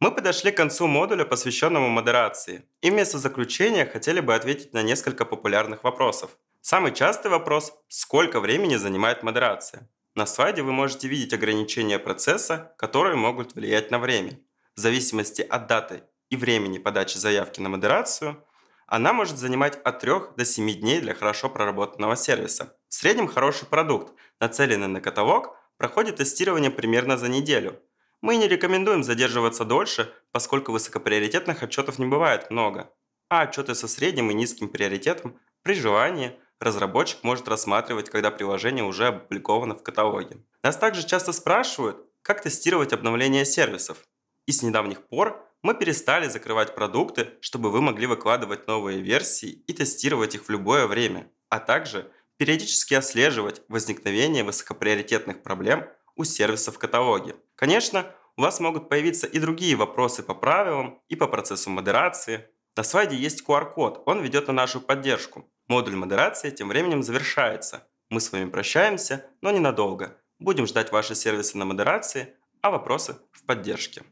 Мы подошли к концу модуля, посвященному модерации, и вместо заключения хотели бы ответить на несколько популярных вопросов. Самый частый вопрос – сколько времени занимает модерация? На слайде вы можете видеть ограничения процесса, которые могут влиять на время. В зависимости от даты и времени подачи заявки на модерацию, она может занимать от 3 до 7 дней для хорошо проработанного сервиса. В среднем хороший продукт, нацеленный на каталог, проходит тестирование примерно за неделю, мы не рекомендуем задерживаться дольше, поскольку высокоприоритетных отчетов не бывает много, а отчеты со средним и низким приоритетом при желании разработчик может рассматривать, когда приложение уже опубликовано в каталоге. Нас также часто спрашивают, как тестировать обновления сервисов. И с недавних пор мы перестали закрывать продукты, чтобы вы могли выкладывать новые версии и тестировать их в любое время, а также периодически отслеживать возникновение высокоприоритетных проблем у сервиса в каталоге. Конечно, у вас могут появиться и другие вопросы по правилам и по процессу модерации. На слайде есть QR-код, он ведет на нашу поддержку. Модуль модерации тем временем завершается. Мы с вами прощаемся, но ненадолго. Будем ждать ваши сервисы на модерации, а вопросы в поддержке.